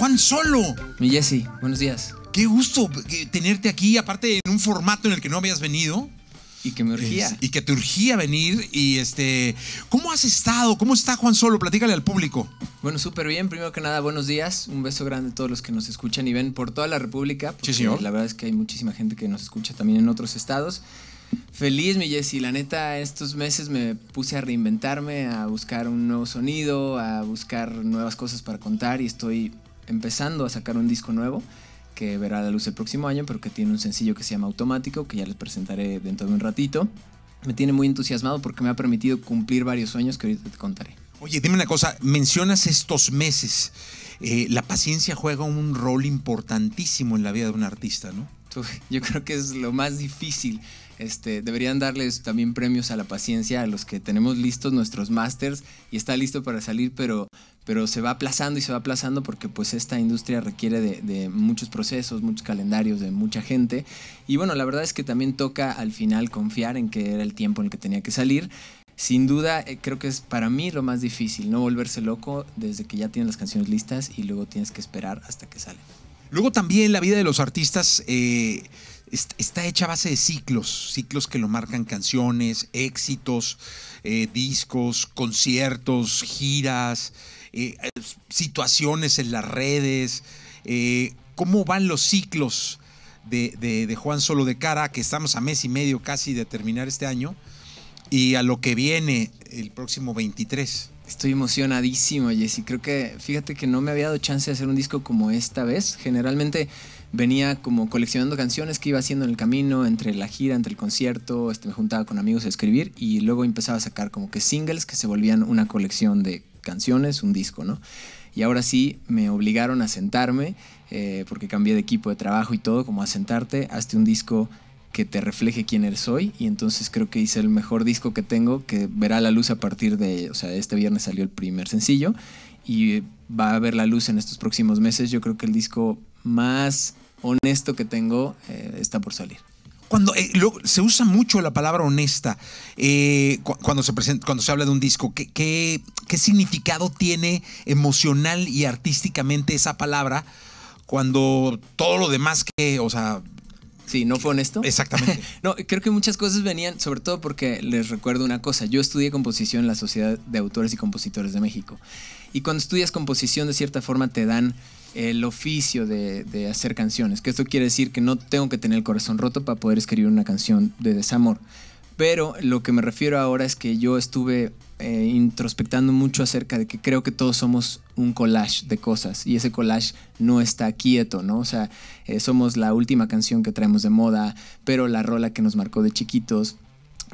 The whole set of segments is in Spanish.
Juan Solo. Mi Jessy, buenos días. Qué gusto eh, tenerte aquí, aparte en un formato en el que no habías venido. Y que me urgía. y que te urgía venir. Y este. ¿Cómo has estado? ¿Cómo está Juan Solo? Platícale al público. Bueno, súper bien. Primero que nada, buenos días. Un beso grande a todos los que nos escuchan y ven por toda la República. Sí, señor. La verdad es que hay muchísima gente que nos escucha también en otros estados. Feliz, mi Jessy. La neta, estos meses me puse a reinventarme, a buscar un nuevo sonido, a buscar nuevas cosas para contar y estoy empezando a sacar un disco nuevo que verá la luz el próximo año, pero que tiene un sencillo que se llama Automático, que ya les presentaré dentro de un ratito. Me tiene muy entusiasmado porque me ha permitido cumplir varios sueños que ahorita te contaré. Oye, dime una cosa, mencionas estos meses. Eh, la paciencia juega un rol importantísimo en la vida de un artista, ¿no? yo creo que es lo más difícil. Este, deberían darles también premios a la paciencia, a los que tenemos listos nuestros másters y está listo para salir, pero, pero se va aplazando y se va aplazando porque pues esta industria requiere de, muchos procesos, muchos calendarios, de mucha gente. Y bueno, la verdad es que también toca al final confiar en que era el tiempo en el que tenía que salir. Sin duda, eh, creo que es para mí lo más difícil, no volverse loco desde que ya tienes las canciones listas y luego tienes que esperar hasta que salen. Luego también la vida de los artistas eh, está hecha a base de ciclos, ciclos que lo marcan canciones, éxitos, eh, discos, conciertos, giras, eh, situaciones en las redes. ¿Cómo van los ciclos de, de, Juan Solo de Cara, que estamos a mes y medio casi de terminar este año, y a lo que viene el próximo 23? Estoy emocionadísimo, Jessy. Creo que, fíjate que no me había dado chance de hacer un disco como esta vez. Generalmente venía como coleccionando canciones que iba haciendo en el camino, entre la gira, entre el concierto, este, me juntaba con amigos a escribir y luego empezaba a sacar como que singles que se volvían una colección de canciones, un disco, ¿no? Y ahora sí me obligaron a sentarme, eh, porque cambié de equipo de trabajo y todo, como a sentarte, hazte un disco que te refleje quién eres hoy y entonces creo que hice el mejor disco que tengo que verá la luz a partir de, o sea, este viernes salió el primer sencillo y va a ver la luz en estos próximos meses. Yo creo que el disco más honesto que tengo eh, está por salir. Cuando eh, se usa mucho la palabra honesta eh, cuando, se cuando se habla de un disco, ¿qué, ¿qué, qué, significado tiene emocional y artísticamente esa palabra cuando todo lo demás que, o sea, Sí, no fue honesto. Exactamente. no, creo que muchas cosas venían, sobre todo porque les recuerdo una cosa, yo estudié composición en la Sociedad de Autores y Compositores de México. Y cuando estudias composición, de cierta forma te dan el oficio de, de, hacer canciones, que esto quiere decir que no tengo que tener el corazón roto para poder escribir una canción de desamor. Pero lo que me refiero ahora es que yo estuve eh, introspectando mucho acerca de que creo que todos somos un collage de cosas y ese collage no está quieto, ¿no? O sea, eh, somos la última canción que traemos de moda, pero la rola que nos marcó de chiquitos,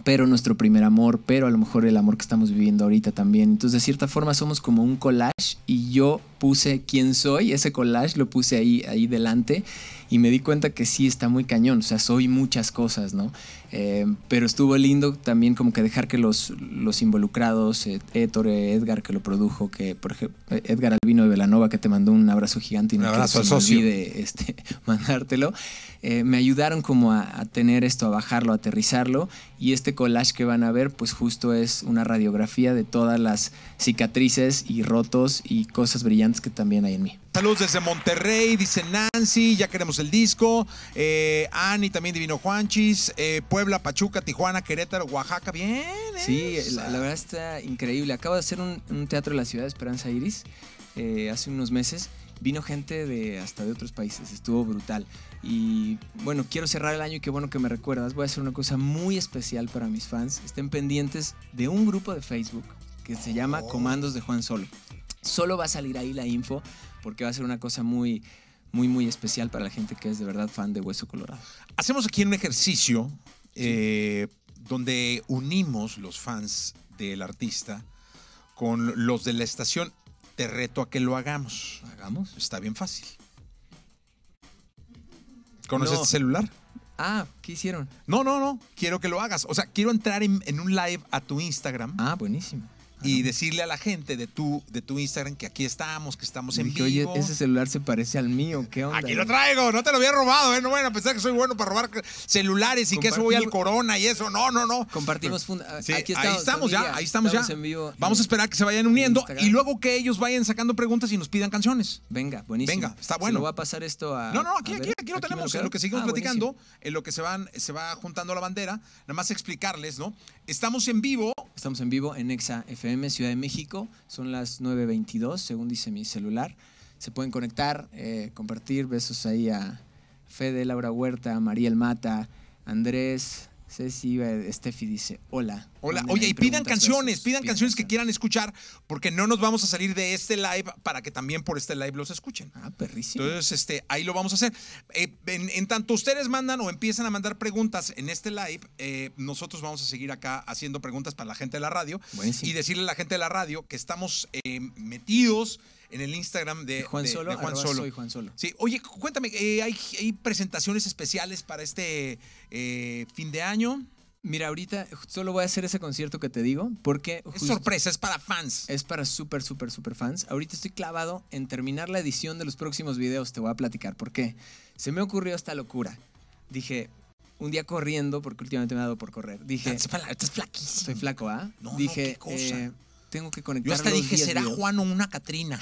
pero nuestro primer amor, pero a lo mejor el amor que estamos viviendo ahorita también. Entonces, de cierta forma, somos como un collage y yo puse quién soy, ese collage lo puse ahí, ahí delante y me di cuenta que sí está muy cañón, o sea, soy muchas cosas, ¿no? Eh, pero estuvo lindo también como que dejar que los, los involucrados, eh, Edgar que lo produjo, que por ejemplo, eh, Edgar Albino de Velanova que te mandó un abrazo gigante y abrazo que este, mandártelo, me ayudaron como a, a, tener esto, a bajarlo, a aterrizarlo y este collage que van a ver pues justo es una radiografía de todas las cicatrices y rotos y cosas brillantes que también hay en mí. Saludos desde Monterrey, dice Nancy, ya queremos el disco. Annie eh, Ani también divino Juanchis, eh, Puebla, Pachuca, Tijuana, Querétaro, Oaxaca, bien. ¿eh? Sí, la, verdad está increíble. Acabo de hacer un, teatro en la ciudad de Esperanza Iris hace unos meses vino gente de hasta de otros países, estuvo brutal. Y bueno, quiero cerrar el año y qué bueno que me recuerdas. Voy a hacer una cosa muy especial para mis fans. Estén pendientes de un grupo de Facebook que se llama oh. Comandos de Juan Solo. Solo va a salir ahí la info porque va a ser una cosa muy, muy, muy especial para la gente que es de verdad fan de Hueso Colorado. Hacemos aquí un ejercicio eh, donde unimos los fans del artista con los de la estación. Te reto a que lo hagamos. ¿Hagamos? Está bien fácil. ¿Conoces este celular? Ah, ¿qué hicieron? No, no, no. Quiero que lo hagas. O sea, quiero entrar en un live a tu Instagram. Ah, buenísimo y decirle a la gente de tu, de tu Instagram que aquí estamos, que estamos en vivo. Oye, ese celular se parece al mío, ¿qué onda? Aquí lo traigo, no te lo había robado, ¿eh? No a pensar que soy bueno para robar celulares y que eso voy al corona y eso. No, no, no. Compartimos. aquí estamos, ahí estamos ya, ahí estamos, ya. Vamos a esperar que se vayan uniendo y luego que ellos vayan sacando preguntas y nos pidan canciones. Venga, buenísimo. Venga, está bueno. Se va a pasar esto a. No, no, aquí, lo tenemos. En lo que seguimos ah, platicando, en lo que se, van, se va juntando la bandera, nada más explicarles, ¿no? Estamos en vivo Estamos en vivo en Exa FM, Ciudad de México. Son las 9.22, según dice mi celular. Se pueden conectar, eh, compartir. Besos ahí a Fede, Laura Huerta, El Mata, Andrés, si Steffi dice, hola. Hola, oye, y pidan canciones, pidan canciones que quieran escuchar, porque no nos vamos a salir de este live para que también por este live los escuchen. Ah, perrísimo. Entonces, este, ahí lo vamos a hacer. Eh, en, tanto ustedes mandan o empiezan a mandar preguntas en este live, eh, nosotros vamos a seguir acá haciendo preguntas para la gente de la radio y decirle a la gente de la radio que estamos eh, metidos en el Instagram de Juan Solo. Juan Solo. Soy Juan Solo. Sí, oye, cuéntame, eh, ¿hay, presentaciones especiales para este eh, fin de año? Mira, ahorita solo voy a hacer ese concierto que te digo, porque... Es sorpresa, es para fans. Es para súper, súper, súper fans. Ahorita estoy clavado en terminar la edición de los próximos videos, te voy a platicar por qué. Se me ocurrió esta locura. Dije, un día corriendo, porque últimamente me he dado por correr, dije... Ah, estás, flaquísimo. Soy flaco, ¿ah? No, dije, eh, tengo que conectar. Yo hasta dije, será Juan o una Catrina.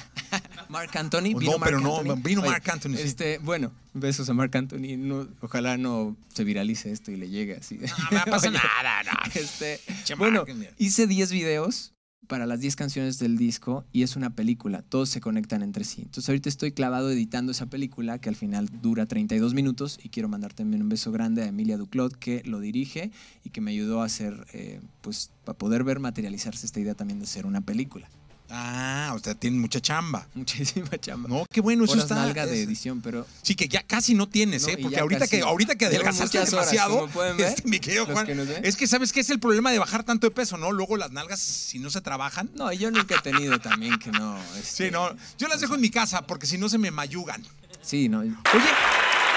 Marc Anthony vino. No, pero no, vino mark Anthony. Este, Bueno, besos a mark Anthony. ojalá no se viralice esto y le llegue así. No, no pasa nada, no. Este, bueno, hice 10 videos para las 10 canciones del disco y es una película, todos se conectan entre sí. Entonces ahorita estoy clavado editando esa película que al final dura 32 minutos y quiero mandar también un beso grande a Emilia Duclot que lo dirige y que me ayudó a hacer, eh, pues, para poder ver materializarse esta idea también de ser una película. Ah, o sea, tienen mucha chamba. Muchísima chamba. No, qué bueno, eso Por está. Nalga de edición, pero. Sí, que ya casi no tienes, ¿eh? Porque ahorita que, ahorita que adelgazaste demasiado. Este, mi es que, ¿sabes qué es el problema de bajar tanto de peso, no? Luego las nalgas, si no se trabajan. No, yo nunca he tenido también que no. Sí, este, no. Yo las dejo en mi casa porque si no se me mayugan. Sí, no. Oye.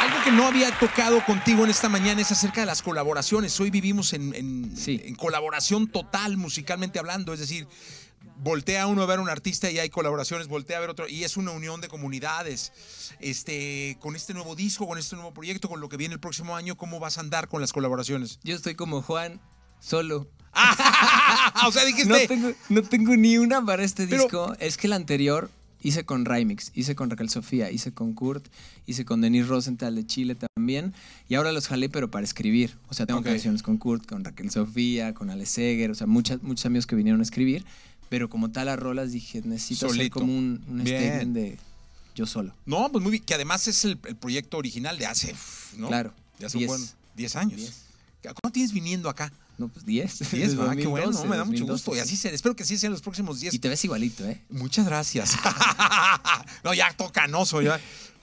Algo que no había tocado contigo en esta mañana es acerca de las colaboraciones. Hoy vivimos en, en colaboración total musicalmente hablando, es decir, voltea uno a ver un artista y hay colaboraciones, voltea a ver otro, y es una unión de comunidades. Este, con este nuevo disco, con este nuevo proyecto, con lo que viene el próximo año, ¿cómo vas a andar con las colaboraciones? Yo estoy como Juan, solo. Ah, o sea, dijiste. No tengo, ni una para este disco. Es que el anterior hice con Rymix, hice con Raquel Sofía, hice con Kurt, hice con Denis Rosenthal de Chile también. Y ahora los jalé, pero para escribir. O sea, tengo canciones con Kurt, con Raquel Sofía, con Ale Seger, o sea, muchas, muchos amigos que vinieron a escribir pero como tal a rolas dije, necesito ser como un, un de yo solo. No, pues muy bien, que además es el, proyecto original de hace, ¿no? Claro. Ya hace 10 años. Diez. ¿Cuánto tienes viniendo acá? No, pues 10. 10, qué bueno, me da mucho gusto. Y así se, espero que así en los próximos 10. Y te ves igualito, ¿eh? Muchas gracias. no, ya tocanoso, ya.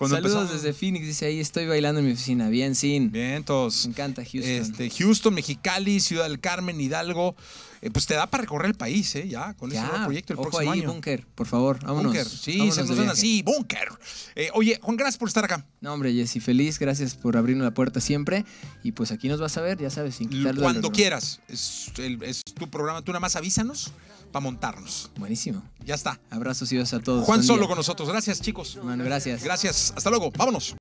Saludos desde Phoenix, dice ahí, estoy bailando en mi oficina. Bien, Sin. Bien, todos. Me encanta Houston. Este, Houston, Mexicali, Ciudad del Carmen, Hidalgo. Eh, pues te da para recorrer el país, ¿eh? Ya, con ese nuevo proyecto el Ojo próximo ahí, búnker, por favor. Vámonos. sí, se nos así, búnker. Eh, oye, Juan, gracias por estar acá. No, hombre, Jessy, feliz, gracias por abrirnos la puerta siempre. Y pues aquí nos vas a ver, ya sabes, sin quitarlo. Cuando quieras. Es, es tu programa, tú nada más avísanos para montarnos. Buenísimo. Ya está. Abrazos y besos a todos. Juan Solo con nosotros. Gracias, chicos. Bueno, gracias. Gracias. Hasta luego. Vámonos.